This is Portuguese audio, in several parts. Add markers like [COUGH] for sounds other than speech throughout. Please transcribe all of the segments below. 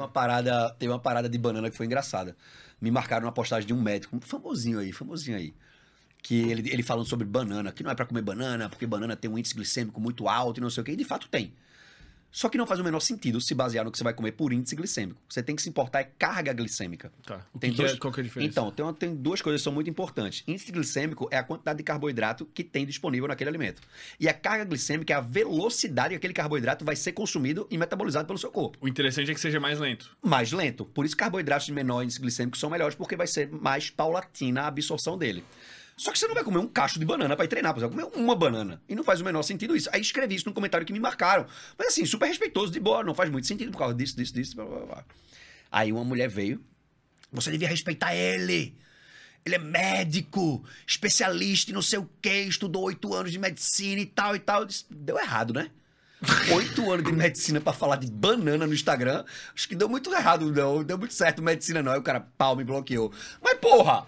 uma parada, teve uma parada de banana que foi engraçada. Me marcaram uma postagem de um médico, famosinho aí, famosinho aí. Que ele, ele falando sobre banana, que não é para comer banana, porque banana tem um índice glicêmico muito alto e não sei o que. E de fato tem. Só que não faz o menor sentido se basear no que você vai comer por índice glicêmico. Você tem que se importar é carga glicêmica. Tá. O tem que é- dois... é, qual que é a diferença? Então, tem, uma, tem duas coisas que são muito importantes. Índice glicêmico é a quantidade de carboidrato que tem disponível naquele alimento. E a carga glicêmica é a velocidade que aquele carboidrato vai ser consumido e metabolizado pelo seu corpo. O interessante é que seja mais lento. Mais lento. Por isso carboidratos de menor índice glicêmico são melhores, porque vai ser mais paulatina a absorção dele. Só que você não vai comer um cacho de banana para ir treinar, você vai comer uma banana. E não faz o menor sentido isso. Aí escrevi isso num comentário que me marcaram. Mas assim, super respeitoso, de boa, não faz muito sentido por causa disso, disso, disso, blá, blá, blá. Aí uma mulher veio. Você devia respeitar ele. Ele é médico, especialista em não sei o quê, estudou oito anos de medicina e tal e tal. Disse, deu errado, né? [LAUGHS] Oito anos de medicina para falar de banana no Instagram. Acho que deu muito errado, não. Deu muito certo medicina, não. Aí o cara, pau, me bloqueou. Mas porra!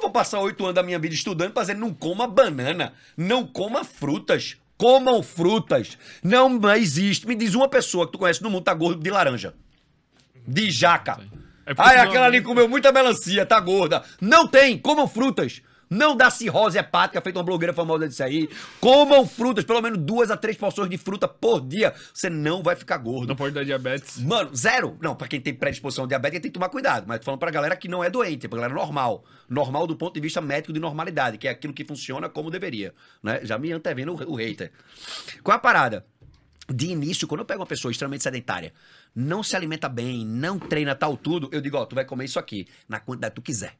não vou passar oito anos da minha vida estudando para dizer não coma banana, não coma frutas. Comam frutas. Não existe. Me diz uma pessoa que tu conhece no mundo tá gordo de laranja. De jaca. É ah, aquela ali comeu muita melancia, tá gorda. Não tem, comam frutas. Não dá cirrose hepática, feito uma blogueira famosa disso aí. Comam frutas, pelo menos duas a três porções de fruta por dia. Você não vai ficar gordo. Não pode dar diabetes. Mano, zero. Não, pra quem tem predisposição ao diabetes, tem que tomar cuidado. Mas tô falando pra galera que não é doente, é pra galera normal. Normal do ponto de vista médico de normalidade, que é aquilo que funciona como deveria. Né? Já me antevendo o, o hater. Qual é a parada? De início, quando eu pego uma pessoa extremamente sedentária, não se alimenta bem, não treina tal tudo, eu digo, ó, tu vai comer isso aqui, na quantidade que tu quiser.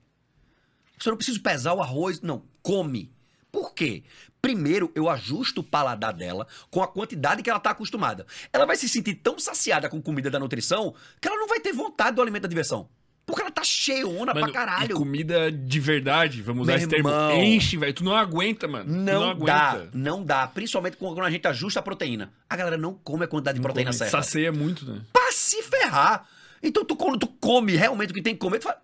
Você não precisa pesar o arroz. Não, come. Por quê? Primeiro, eu ajusto o paladar dela com a quantidade que ela está acostumada. Ela vai se sentir tão saciada com comida da nutrição que ela não vai ter vontade do alimento da diversão. Porque ela tá cheiona mano, pra caralho. comida de verdade, vamos Meu usar esse irmão, termo. Enche, velho. Tu não aguenta, mano. Não, não aguenta. dá, não dá. Principalmente quando a gente ajusta a proteína. A galera não come a quantidade não de proteína come. certa. Saceia muito, né? Pra se ferrar. Então tu, quando tu come realmente o que tem que comer, tu fala...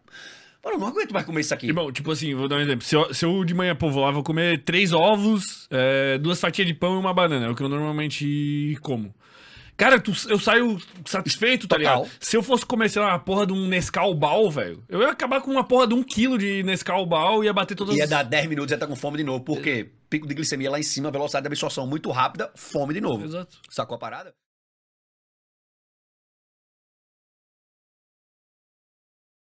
Mano, eu não aguento mais comer isso aqui. bom, tipo assim, vou dar um exemplo. Se eu, se eu de manhã, pô, vou lá, vou comer três ovos, é, duas fatias de pão e uma banana. É o que eu normalmente como. Cara, tu, eu saio satisfeito, tá Total. ligado? Se eu fosse comer, sei lá, uma porra de um Nescau Bal, velho, eu ia acabar com uma porra de um quilo de Nescau Bal e ia bater todas Ia as... dar 10 minutos e ia estar tá com fome de novo. Por quê? Pico de glicemia lá em cima, velocidade de absorção muito rápida, fome de novo. Exato. Sacou a parada?